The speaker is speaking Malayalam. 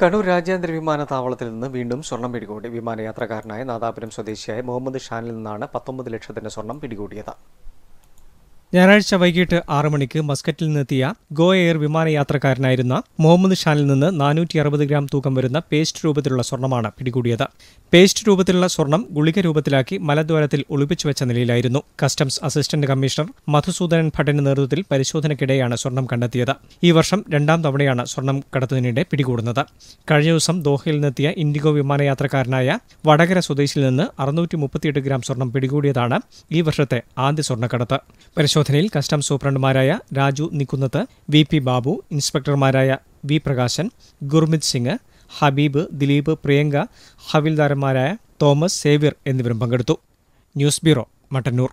കണ്ണൂർ രാജ്യാന്തര വിമാനത്താവളത്തിൽ നിന്ന് വീണ്ടും സ്വർണം പിടികൂടി വിമാനയാത്രക്കാരനായ നാദാപുരം സ്വദേശിയായ മുഹമ്മദ് ഷാനിൽ നിന്നാണ് പത്തൊമ്പത് ലക്ഷത്തിന്റെ സ്വർണം പിടികൂടിയത് ഞായറാഴ്ച വൈകിട്ട് ആറു മണിക്ക് മസ്കറ്റിൽ നിന്നെത്തിയ ഗോ എയർ വിമാനയാത്രക്കാരനായിരുന്ന മുഹമ്മദ് ഷാനിൽ നിന്ന് നാനൂറ്റി അറുപത് ഗ്രാം തൂക്കം വരുന്ന പേസ്റ്റ് രൂപത്തിലുള്ള സ്വർണ്ണമാണ് പിടികൂടിയത് പേസ്റ്റ് രൂപത്തിലുള്ള സ്വർണം ഗുളിക രൂപത്തിലാക്കി മലദ്വാരത്തിൽ ഒളിപ്പിച്ചു വെച്ച നിലയിലായിരുന്നു കസ്റ്റംസ് അസിസ്റ്റന്റ് കമ്മീഷണർ മധുസൂദനൻ ഭട്ടന്റെ നേതൃത്വത്തിൽ പരിശോധനയ്ക്കിടെയാണ് സ്വർണം കണ്ടെത്തിയത് ഈ വർഷം രണ്ടാം തവണയാണ് സ്വർണം കടത്തുന്നതിനിടെ പിടികൂടുന്നത് കഴിഞ്ഞ ദിവസം ദോഹയിൽ നിന്നെത്തിയ ഇൻഡിഗോ വിമാനയാത്രക്കാരനായ വടകര സ്വദേശിയിൽ നിന്ന് അറുന്നൂറ്റി ഗ്രാം സ്വർണം പിടികൂടിയതാണ് ഈ വർഷത്തെ ആദ്യ സ്വർണ്ണക്കടത്ത് പരിശോധനയിൽ കസ്റ്റംസ് സൂപ്രണ്ടുമാരായ രാജു നിക്കുന്നത്ത് വി പി ബാബു ഇൻസ്പെക്ടർമാരായ വി പ്രകാശൻ ഗുർമിത് സിംഗ് ഹബീബ് ദിലീപ് പ്രിയങ്ക ഹവിൽദാരന്മാരായ തോമസ് സേവ്യർ എന്നിവരും പങ്കെടുത്തു ന്യൂസ് ബ്യൂറോ മട്ടന്നൂർ